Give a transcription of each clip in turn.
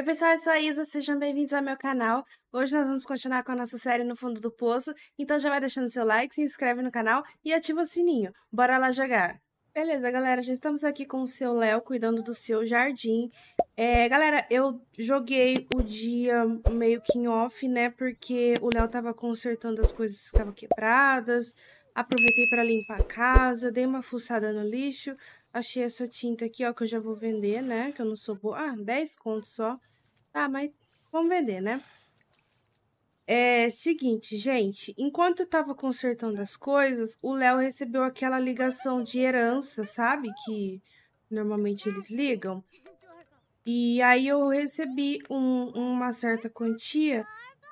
Oi pessoal, eu sou a Isa, sejam bem-vindos ao meu canal. Hoje nós vamos continuar com a nossa série No Fundo do Poço, então já vai deixando seu like, se inscreve no canal e ativa o sininho. Bora lá jogar! Beleza, galera, já estamos aqui com o seu Léo cuidando do seu jardim. É, galera, eu joguei o dia meio que em off, né, porque o Léo tava consertando as coisas que estavam quebradas, aproveitei para limpar a casa, dei uma fuçada no lixo, Achei essa tinta aqui, ó, que eu já vou vender, né? Que eu não sou boa. Ah, 10 contos só. Tá, mas vamos vender, né? É seguinte, gente. Enquanto eu tava consertando as coisas, o Léo recebeu aquela ligação de herança, sabe? Que normalmente eles ligam. E aí eu recebi um, uma certa quantia,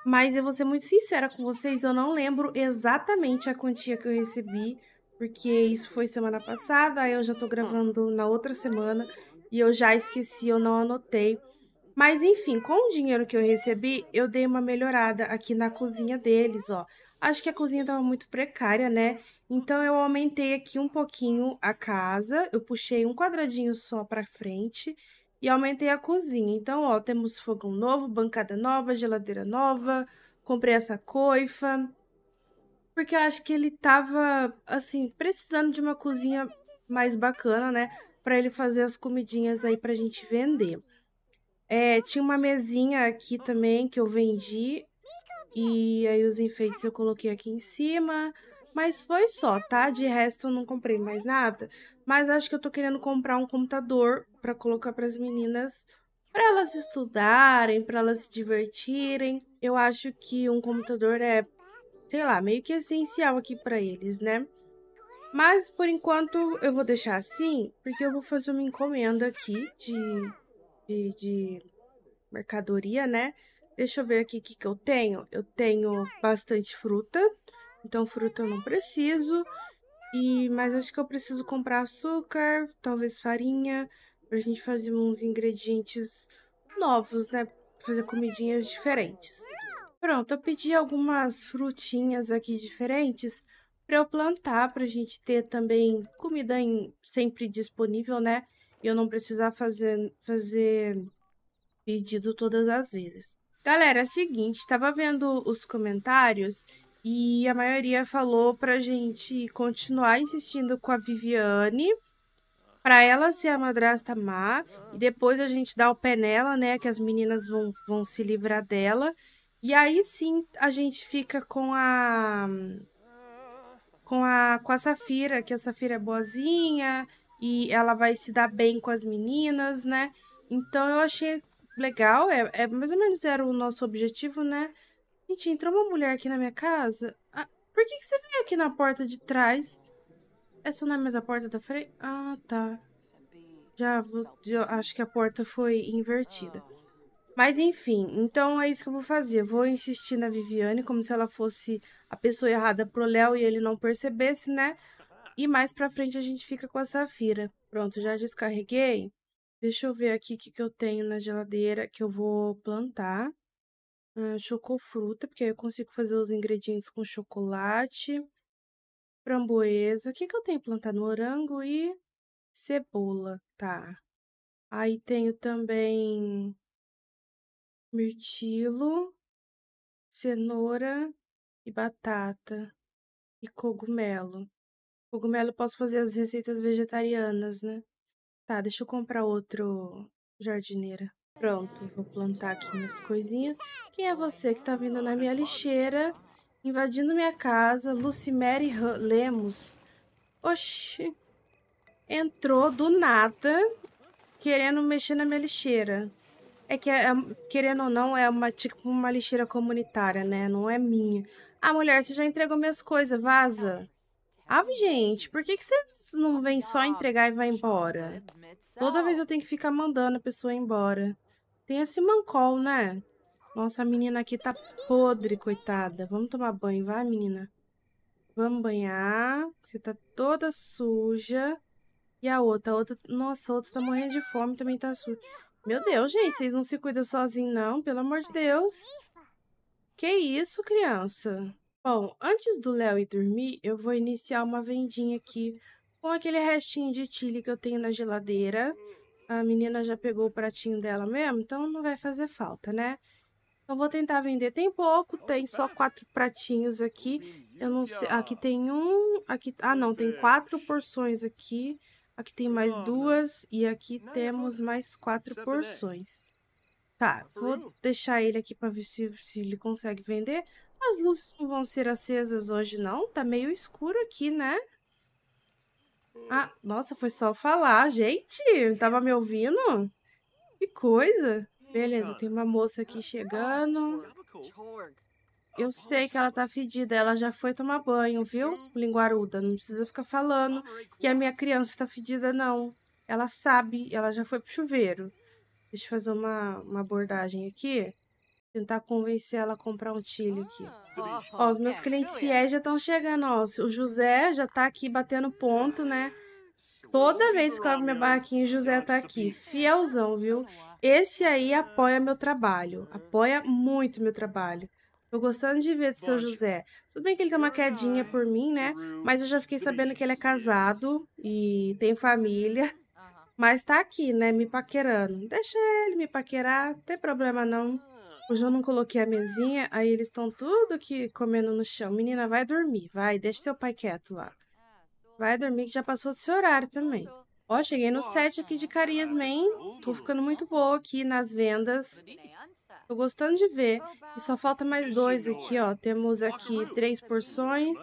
mas eu vou ser muito sincera com vocês, eu não lembro exatamente a quantia que eu recebi, porque isso foi semana passada, aí eu já tô gravando na outra semana e eu já esqueci, eu não anotei. Mas enfim, com o dinheiro que eu recebi, eu dei uma melhorada aqui na cozinha deles, ó. Acho que a cozinha estava muito precária, né? Então eu aumentei aqui um pouquinho a casa, eu puxei um quadradinho só para frente e aumentei a cozinha. Então, ó, temos fogão novo, bancada nova, geladeira nova, comprei essa coifa. Porque eu acho que ele tava assim, precisando de uma cozinha mais bacana, né, para ele fazer as comidinhas aí pra gente vender. É, tinha uma mesinha aqui também que eu vendi. E aí os enfeites eu coloquei aqui em cima. Mas foi só, tá? De resto eu não comprei mais nada. Mas acho que eu tô querendo comprar um computador para colocar para as meninas, para elas estudarem, para elas se divertirem. Eu acho que um computador é, sei lá, meio que essencial aqui para eles, né? Mas por enquanto eu vou deixar assim, porque eu vou fazer uma encomenda aqui de de, de mercadoria, né? Deixa eu ver aqui o que, que eu tenho. Eu tenho bastante fruta, então fruta eu não preciso. E, mas acho que eu preciso comprar açúcar, talvez farinha, pra gente fazer uns ingredientes novos, né? Fazer comidinhas diferentes. Pronto, eu pedi algumas frutinhas aqui diferentes para eu plantar, pra gente ter também comida em, sempre disponível, né? e eu não precisar fazer, fazer pedido todas as vezes. Galera, é o seguinte, tava vendo os comentários e a maioria falou pra gente continuar insistindo com a Viviane, pra ela ser a madrasta má, e depois a gente dá o pé nela, né, que as meninas vão, vão se livrar dela. E aí sim a gente fica com a com a com a Safira, que a Safira é boazinha, e ela vai se dar bem com as meninas, né? Então eu achei legal, é, é mais ou menos era o nosso objetivo, né? Gente, entrou uma mulher aqui na minha casa. Ah, por que, que você veio aqui na porta de trás? Essa não é a mesma porta da frente? Ah, tá. Já vou, acho que a porta foi invertida. Mas enfim, então é isso que eu vou fazer. Eu vou insistir na Viviane como se ela fosse a pessoa errada pro Léo e ele não percebesse, né? E mais pra frente a gente fica com a safira. Pronto, já descarreguei. Deixa eu ver aqui o que, que eu tenho na geladeira que eu vou plantar. Uh, chocofruta, porque aí eu consigo fazer os ingredientes com chocolate. Framboesa. O que, que eu tenho plantado? Morango e cebola, tá. Aí tenho também mirtilo, cenoura e batata e cogumelo. Cogumelo, posso fazer as receitas vegetarianas, né? Tá, deixa eu comprar outro jardineira. Pronto, vou plantar aqui minhas coisinhas. Quem é você que tá vindo na minha lixeira, invadindo minha casa? Lucimere Lemos. Oxi. Entrou do nada, querendo mexer na minha lixeira. É que, é, é, querendo ou não, é uma, tipo uma lixeira comunitária, né? Não é minha. Ah, mulher, você já entregou minhas coisas, vaza. Ave, ah, gente, por que, que vocês não vêm só entregar e vai embora? Toda vez eu tenho que ficar mandando a pessoa embora. Tem esse mancol, né? Nossa, a menina aqui tá podre, coitada. Vamos tomar banho, vai, menina? Vamos banhar. Você tá toda suja. E a outra? A outra... Nossa, a outra tá morrendo de fome, também tá suja. Meu Deus, gente, vocês não se cuidam sozinhos, não? Pelo amor de Deus. Que isso, criança? Bom, antes do Léo ir dormir, eu vou iniciar uma vendinha aqui com aquele restinho de chili que eu tenho na geladeira. A menina já pegou o pratinho dela mesmo, então não vai fazer falta, né? Eu vou tentar vender. Tem pouco, tem só quatro pratinhos aqui. Eu não sei. Aqui tem um. Aqui, ah, não, tem quatro porções aqui. Aqui tem mais duas. E aqui temos mais quatro porções. Tá, vou deixar ele aqui para ver se, se ele consegue vender. As luzes não vão ser acesas hoje, não? Tá meio escuro aqui, né? Ah, nossa, foi só falar, gente. Tava me ouvindo? Que coisa. Beleza, tem uma moça aqui chegando. Eu sei que ela tá fedida, ela já foi tomar banho, viu? Linguaruda, não precisa ficar falando que a minha criança tá fedida, não. Ela sabe, ela já foi pro chuveiro. Deixa eu fazer uma, uma abordagem aqui. Tentar convencer ela a comprar um Chile aqui. Ah, ó, os meus é, clientes é. fiéis já estão chegando, ó. O José já tá aqui batendo ponto, né? Toda vez que eu abro minha né? barraquinha, o José tá aqui. Fielzão, viu? Esse aí apoia meu trabalho. Apoia muito meu trabalho. Tô gostando de ver do seu José. Tudo bem que ele tem tá uma quedinha por mim, né? Mas eu já fiquei sabendo que ele é casado e tem família. Mas tá aqui, né? Me paquerando. Deixa ele me paquerar, não tem problema não. Hoje eu não coloquei a mesinha, aí eles estão tudo aqui comendo no chão. Menina, vai dormir, vai, deixa seu pai quieto lá. Vai dormir que já passou do seu horário também. Ó, cheguei no set aqui de carisma, hein? Tô ficando muito boa aqui nas vendas. Tô gostando de ver. E só falta mais dois aqui, ó. Temos aqui três porções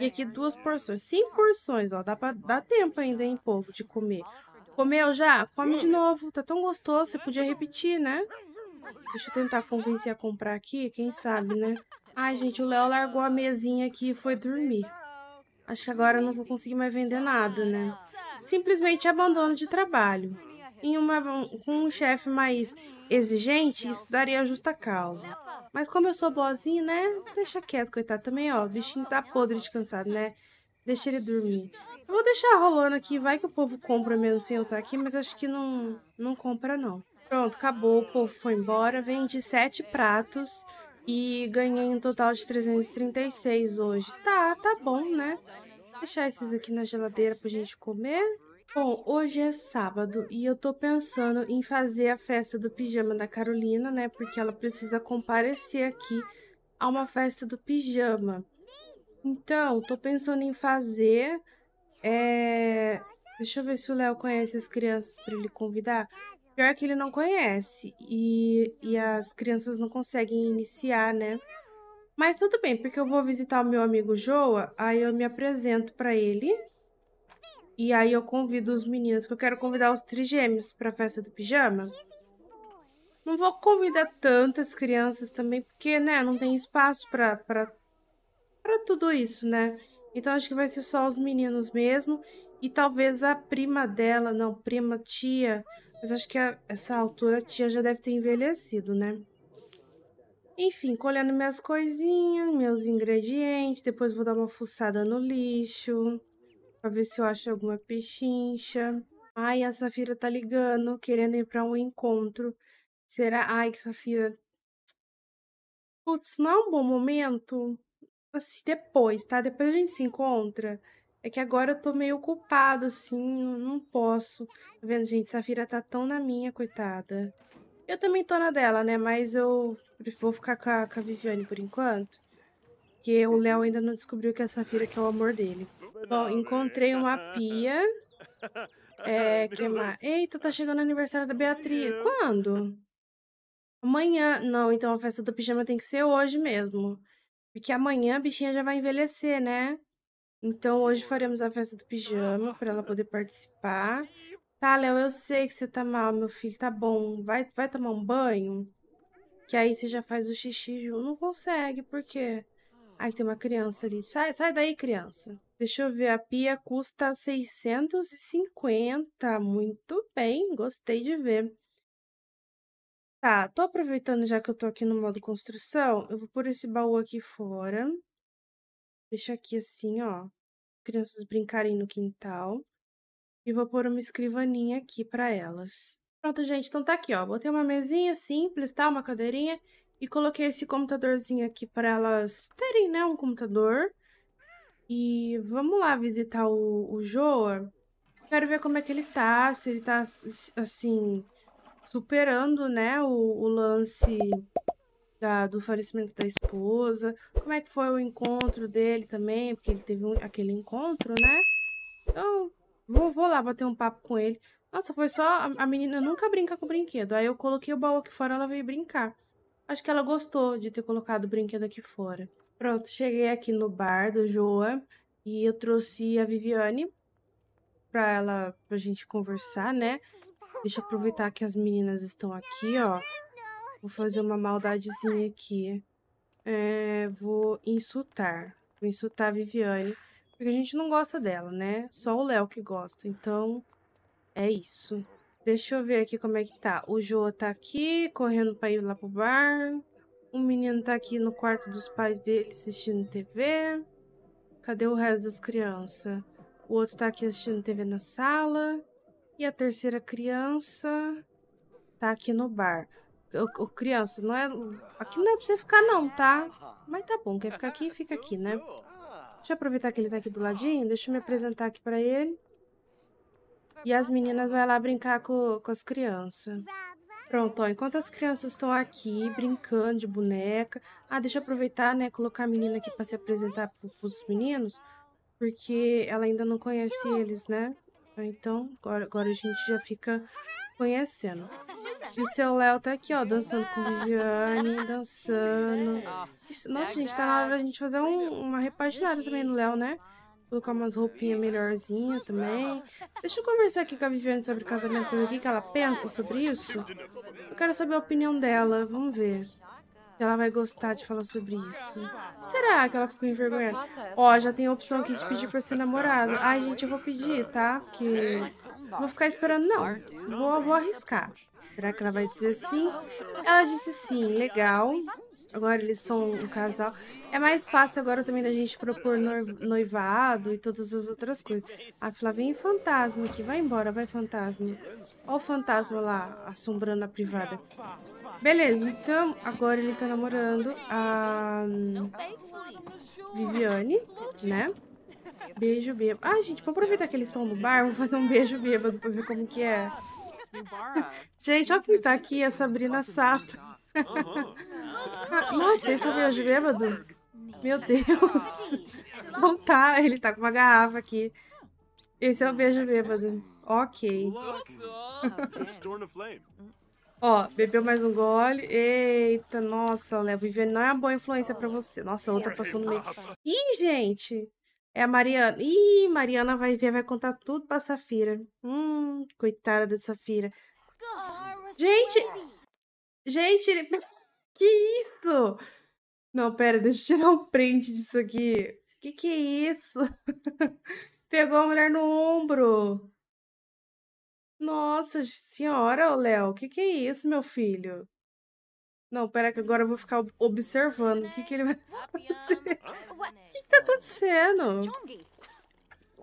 e aqui duas porções. Cinco porções, ó. Dá, pra, dá tempo ainda, hein, povo, de comer. Comeu já? Come de novo. Tá tão gostoso, você podia repetir, né? Deixa eu tentar convencer a comprar aqui, quem sabe, né? Ai, gente, o Léo largou a mesinha aqui e foi dormir. Acho que agora eu não vou conseguir mais vender nada, né? Simplesmente abandono de trabalho. Em uma, com um chefe mais exigente, isso daria justa causa. Mas como eu sou boazinha, né? Deixa quieto, coitado também, ó. O bichinho tá podre de cansado, né? Deixa ele dormir. Eu vou deixar rolando aqui, vai que o povo compra mesmo sem eu estar aqui, mas acho que não, não compra, não. Pronto, acabou, o povo foi embora, vendi sete pratos e ganhei um total de 336 hoje. Tá, tá bom, né? deixar esses aqui na geladeira pra gente comer. Bom, hoje é sábado e eu tô pensando em fazer a festa do pijama da Carolina, né? Porque ela precisa comparecer aqui a uma festa do pijama. Então, tô pensando em fazer. É... Deixa eu ver se o Léo conhece as crianças para ele convidar. Pior que ele não conhece e, e as crianças não conseguem iniciar, né? Mas tudo bem, porque eu vou visitar o meu amigo Joa, aí eu me apresento para ele. E aí eu convido os meninos, que eu quero convidar os trigêmeos para a festa do pijama. Não vou convidar tantas crianças também, porque, né, não tem espaço para para tudo isso, né? Então acho que vai ser só os meninos mesmo e talvez a prima dela, não, prima tia, mas acho que a essa altura a tia já deve ter envelhecido, né? Enfim, colhendo minhas coisinhas, meus ingredientes. Depois vou dar uma fuçada no lixo. Pra ver se eu acho alguma pechincha. Ai, a Safira tá ligando, querendo ir pra um encontro. Será? Ai, que Safira. Putz, não é um bom momento? Assim, depois, tá? Depois a gente se encontra. É que agora eu tô meio culpado, assim, não posso. Tá vendo, gente? Safira tá tão na minha, coitada. Eu também tô na dela, né? Mas eu vou ficar com a, com a Viviane por enquanto. Porque o Léo ainda não descobriu que a Safira que é o amor dele. Bom, encontrei né? uma pia. É, que Eita, tá chegando o aniversário da Beatriz. Quando? Amanhã. Não, então a festa do pijama tem que ser hoje mesmo. Porque amanhã a bichinha já vai envelhecer, né? Então hoje faremos a festa do pijama para ela poder participar. Tá, Léo, eu sei que você tá mal, meu filho. Tá bom. Vai, vai tomar um banho? Que aí você já faz o xixi junto. Não consegue, por quê? Ai, tem uma criança ali. Sai, sai daí, criança. Deixa eu ver. A pia custa 650. Muito bem. Gostei de ver. Tá, tô aproveitando já que eu tô aqui no modo construção. Eu vou pôr esse baú aqui fora deixar aqui assim, ó, crianças brincarem no quintal. E vou pôr uma escrivaninha aqui para elas. Pronto, gente, então tá aqui, ó. Botei uma mesinha simples, tá? Uma cadeirinha. E coloquei esse computadorzinho aqui para elas terem, né, um computador. E vamos lá visitar o, o Joa. Quero ver como é que ele tá, se ele tá, assim, superando, né, o, o lance da, do falecimento da esposa, como é que foi o encontro dele também, porque ele teve um, aquele encontro, né? Então, vou, vou lá bater um papo com ele. Nossa, foi só. A, a menina nunca brinca com brinquedo. Aí eu coloquei o baú aqui fora, ela veio brincar. Acho que ela gostou de ter colocado o brinquedo aqui fora. Pronto, cheguei aqui no bar do Joa e eu trouxe a Viviane pra ela, pra gente conversar, né? Deixa eu aproveitar que as meninas estão aqui, ó. Vou fazer uma maldadezinha aqui. É, vou insultar. Vou insultar a Viviane. Porque a gente não gosta dela, né? Só o Léo que gosta. Então, é isso. Deixa eu ver aqui como é que tá. O Joa tá aqui, correndo pra ir lá pro bar. O menino tá aqui no quarto dos pais dele assistindo TV. Cadê o resto das crianças? O outro tá aqui assistindo TV na sala. E a terceira criança tá aqui no bar. Ô, criança, não é... Aqui não é pra você ficar não, tá? Mas tá bom, quer ficar aqui, fica aqui, né? Deixa eu aproveitar que ele tá aqui do ladinho, deixa eu me apresentar aqui pra ele. E as meninas vão lá brincar com, com as crianças. Pronto, ó, enquanto as crianças estão aqui brincando de boneca... Ah, deixa eu aproveitar, né, colocar a menina aqui pra se apresentar pro, pros meninos, porque ela ainda não conhece eles, né? Então, agora, agora a gente já fica conhecendo. É. E o seu Léo tá aqui, ó, dançando com Viviane, dançando. Isso, nossa, gente, tá na hora da gente fazer um, uma repaginada também no Léo, né? Colocar umas roupinhas melhorzinha também. Deixa eu conversar aqui com a Viviane sobre o casamento pra o que ela pensa sobre isso. Eu quero saber a opinião dela, vamos ver. Ela vai gostar de falar sobre isso. Será que ela ficou envergonhada? Ó, já tem a opção aqui de pedir pra ser namorada. Ai, gente, eu vou pedir, tá? Porque... Vou ficar esperando, não. Né? Vou, vou arriscar. Será que ela vai dizer sim? Ela disse sim, legal. Agora eles são um casal. É mais fácil agora também da gente propor noivado e todas as outras coisas. Ah, Flavinha, vem fantasma aqui. Vai embora, vai fantasma. Olha o fantasma lá, assombrando a privada. Beleza, então agora ele tá namorando a hum, Viviane, né? Beijo bêbado. Ah, gente, vou aproveitar que eles estão no bar, vou fazer um beijo bêbado pra ver como que é. gente, olha quem tá aqui, a Sabrina Sato. Nossa, esse é o beijo bêbado? Meu Deus. Não tá, ele tá com uma garrafa aqui. Esse é o beijo bêbado. Ok. Ó, bebeu mais um gole. Eita, nossa, Léo, Viviane não é uma boa influência pra você. Nossa, a outra passou no meio. Ih, gente! É a Mariana. Ih, Mariana vai ver, vai contar tudo pra Safira. Hum, coitada da Safira. Gente! Gente, ele... que isso? Não, pera, deixa eu tirar um print disso aqui. Que que é isso? Pegou a mulher no ombro. Nossa senhora, Léo, que que é isso, meu filho? Não, pera que agora eu vou ficar observando. O que, que ele vai fazer? O que, que tá acontecendo?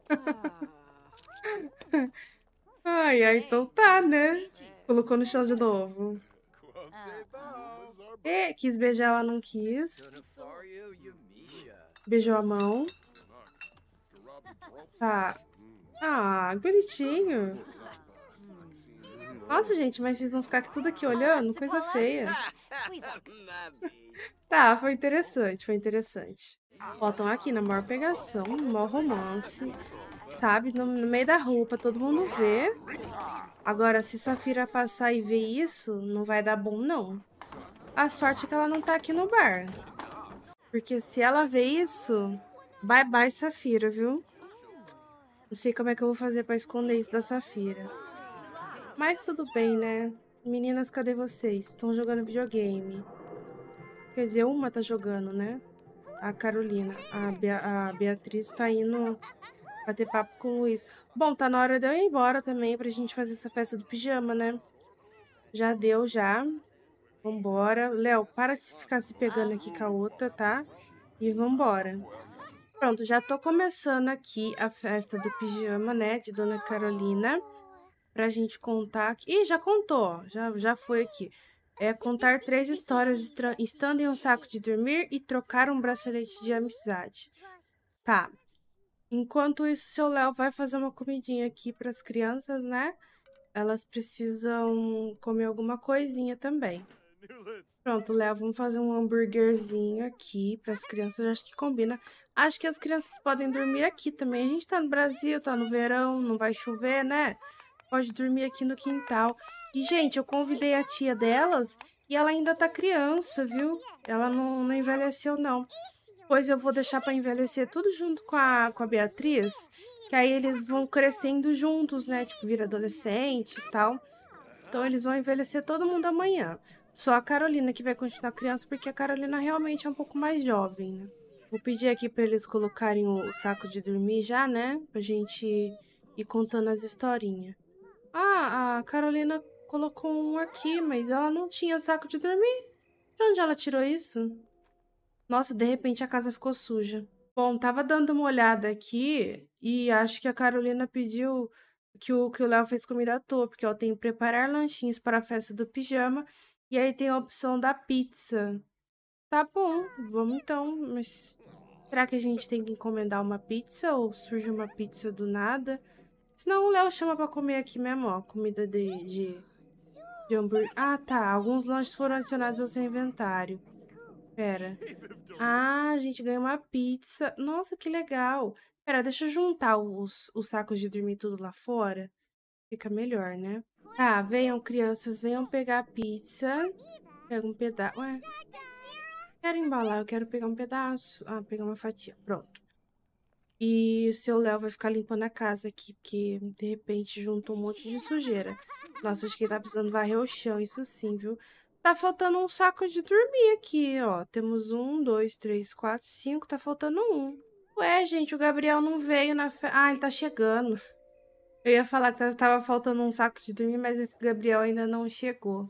Ai, ai, então tá, né? Colocou no chão de novo. E ah. é, quis beijar, ela não quis. Beijou a mão. Tá. Ah, bonitinho. Hum. Nossa, gente, mas vocês vão ficar tudo aqui olhando? Coisa feia. Assim, ah, é. Tá, foi interessante, foi interessante. Ó, tão aqui na maior pegação, no maior romance, sabe? No, no, meio da roupa, todo mundo vê. Agora, se Safira passar e ver isso, não vai dar bom, não. A sorte é que ela não tá aqui no bar. Porque se ela ver isso, bye bye Safira, viu? Não sei como é que eu vou fazer pra esconder isso da Safira. Mas tudo bem, né? Meninas, cadê vocês? Estão jogando videogame. Quer dizer, uma tá jogando, né? A Carolina. A, Be a Beatriz tá indo bater papo com o Luiz. Bom, tá na hora de eu ir embora também pra gente fazer essa festa do pijama, né? Já deu, já. Vambora. Léo, para de ficar se pegando aqui com a outra, tá? E vambora. Pronto, já tô começando aqui a festa do pijama, né? De Dona Carolina pra gente contar. Aqui. Ih, já contou, já, já foi aqui. É contar três histórias estando em um saco de dormir e trocar um bracelete de amizade. Tá. Enquanto isso, seu Léo vai fazer uma comidinha aqui para as crianças, né? Elas precisam comer alguma coisinha também. Pronto, Léo, vamos fazer um hambúrguerzinho aqui para as crianças. acho que combina. Acho que as crianças podem dormir aqui também. A gente tá no Brasil, tá no verão, não vai chover, né? pode dormir aqui no quintal. E, gente, eu convidei a tia delas e ela ainda tá criança, viu? Ela não, não envelheceu, não. Pois eu vou deixar para envelhecer tudo junto com a, com a Beatriz, que aí eles vão crescendo juntos, né? Tipo, vira adolescente e tal. Então eles vão envelhecer todo mundo amanhã. Só a Carolina que vai continuar criança, porque a Carolina realmente é um pouco mais jovem, né? Vou pedir aqui para eles colocarem o saco de dormir já, né? Pra gente ir contando as historinhas. Ah, a Carolina colocou um aqui, mas ela não tinha saco de dormir. De onde ela tirou isso? Nossa, de repente a casa ficou suja. Bom, tava dando uma olhada aqui e acho que a Carolina pediu que o que o Léo fez comida à toa, porque ó, tem preparar lanchinhos para a festa do pijama e aí tem a opção da pizza. Tá bom, vamos então, mas será que a gente tem que encomendar uma pizza ou surge uma pizza do nada? Senão o Léo chama pra comer aqui mesmo, ó. Comida de, de, de hambúrguer. Ah, tá. Alguns lanches foram adicionados ao seu inventário. Pera. Ah, a gente ganhou uma pizza. Nossa, que legal. Pera, deixa eu juntar os, os sacos de dormir tudo lá fora. Fica melhor, né? Tá, venham, crianças. Venham pegar a pizza. Pega um pedaço. Ué. Quero embalar, eu quero pegar um pedaço. Ah, pegar uma fatia. Pronto. E o seu Léo vai ficar limpando a casa aqui, porque de repente juntou um monte de sujeira. Nossa, acho que ele tá precisando varrer o chão, isso sim, viu? Tá faltando um saco de dormir aqui, ó. Temos um, dois, três, quatro, cinco. Tá faltando um. Ué, gente, o Gabriel não veio na... Fe... Ah, ele tá chegando. Eu ia falar que tava faltando um saco de dormir, mas o Gabriel ainda não chegou.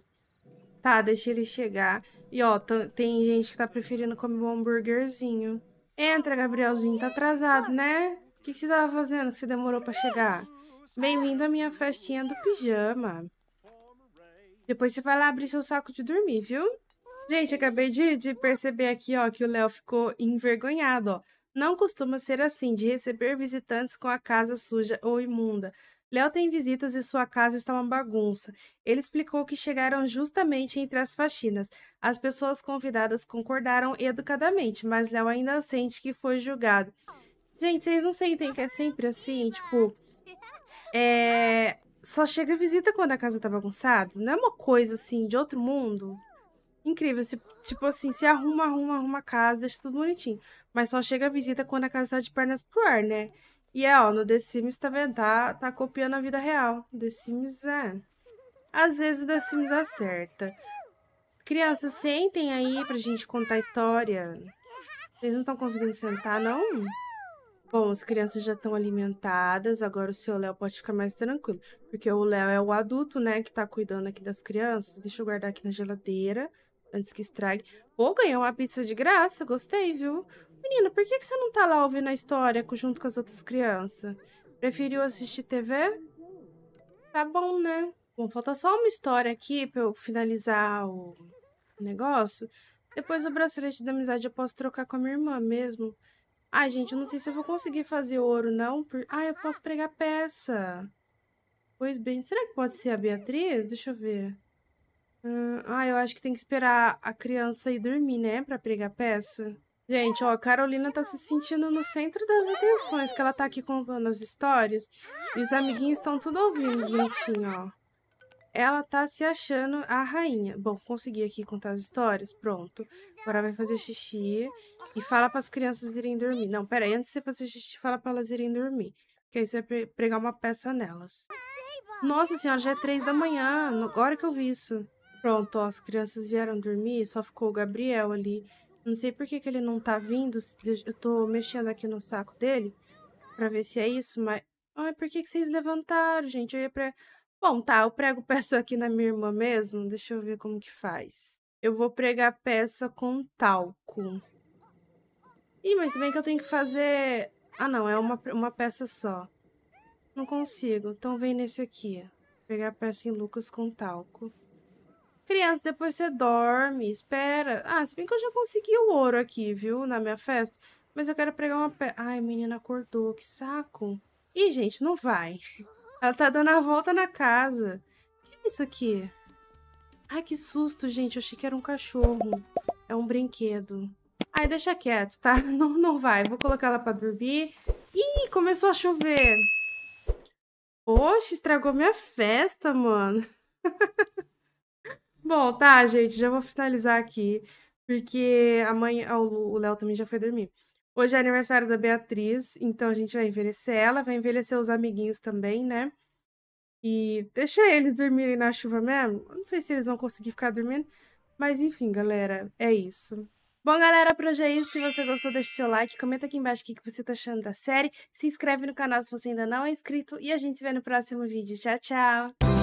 Tá, deixa ele chegar. E, ó, tem gente que tá preferindo comer um hambúrguerzinho. Entra, Gabrielzinho, tá atrasado, né? O que, que você tava fazendo que você demorou pra chegar? Bem-vindo à minha festinha do pijama. Depois você vai lá abrir seu saco de dormir, viu? Gente, acabei de, de perceber aqui, ó, que o Léo ficou envergonhado, ó. Não costuma ser assim, de receber visitantes com a casa suja ou imunda. Léo tem visitas e sua casa está uma bagunça. Ele explicou que chegaram justamente entre as faxinas. As pessoas convidadas concordaram educadamente, mas Léo ainda sente que foi julgado. Gente, vocês não sentem que é sempre assim? Tipo, é... só chega visita quando a casa tá bagunçada? Não é uma coisa assim de outro mundo? Incrível, se, tipo assim, se arruma, arruma, arruma a casa, deixa tudo bonitinho. Mas só chega visita quando a casa tá de pernas pro ar, né? E é, ó, no The Sims também tá, tá copiando a vida real. The Sims é. Às vezes o The Sims acerta. Crianças, sentem aí pra gente contar a história. Eles não estão conseguindo sentar, não? Bom, as crianças já estão alimentadas, agora o seu Léo pode ficar mais tranquilo. Porque o Léo é o adulto, né, que tá cuidando aqui das crianças. Deixa eu guardar aqui na geladeira, antes que estrague. Pô, ganhou uma pizza de graça, gostei, viu? Menina, por que, que você não tá lá ouvindo a história junto com as outras crianças? Preferiu assistir TV? Tá bom, né? Bom, falta só uma história aqui pra eu finalizar o negócio. Depois o bracelete da amizade eu posso trocar com a minha irmã mesmo. Ai, gente, eu não sei se eu vou conseguir fazer ouro, não. Por... Ah, eu posso pregar peça. Pois bem, será que pode ser a Beatriz? Deixa eu ver. ah, eu acho que tem que esperar a criança ir dormir, né? Pra pregar peça. Gente, ó, a Carolina tá se sentindo no centro das atenções, que ela tá aqui contando as histórias. E os amiguinhos estão tudo ouvindo direitinho, ó. Ela tá se achando a rainha. Bom, consegui aqui contar as histórias, pronto. Agora vai fazer xixi e fala para as crianças irem dormir. Não, pera aí, antes de você fazer xixi, fala para elas irem dormir. porque aí você vai pregar uma peça nelas. Nossa senhora, já é três da manhã, agora que eu vi isso. Pronto, ó, as crianças vieram dormir, só ficou o Gabriel ali não sei por que, que ele não tá vindo. Eu tô mexendo aqui no saco dele pra ver se é isso, mas. Ai, por que, que vocês levantaram, gente? Eu ia pra. Bom, tá, eu prego peça aqui na minha irmã mesmo. Deixa eu ver como que faz. Eu vou pregar peça com talco. Ih, mas se bem que eu tenho que fazer... Ah, não, é uma, uma peça só. Não consigo. Então vem nesse aqui. Pegar peça em Lucas com talco. Criança, depois você dorme, espera. Ah, se bem que eu já consegui o ouro aqui, viu? Na minha festa. Mas eu quero pregar uma pedra. Ai, a menina acordou, que saco. Ih, gente, não vai. Ela tá dando a volta na casa. O que é isso aqui? Ai, que susto, gente. Eu achei que era um cachorro. É um brinquedo. Ai, deixa quieto, tá? Não, não vai. Vou colocar ela pra dormir. Ih, começou a chover. Poxa, estragou minha festa, mano. Bom, tá, gente, já vou finalizar aqui, porque amanhã ah, o Léo também já foi dormir. Hoje é aniversário da Beatriz, então a gente vai envelhecer ela, vai envelhecer os amiguinhos também, né? E deixa eles dormirem na chuva mesmo. Não sei se eles vão conseguir ficar dormindo, mas enfim, galera, é isso. Bom, galera, por hoje é isso. Se você gostou, deixe seu like, comenta aqui embaixo o que você tá achando da série, se inscreve no canal se você ainda não é inscrito e a gente se vê no próximo vídeo. Tchau, tchau!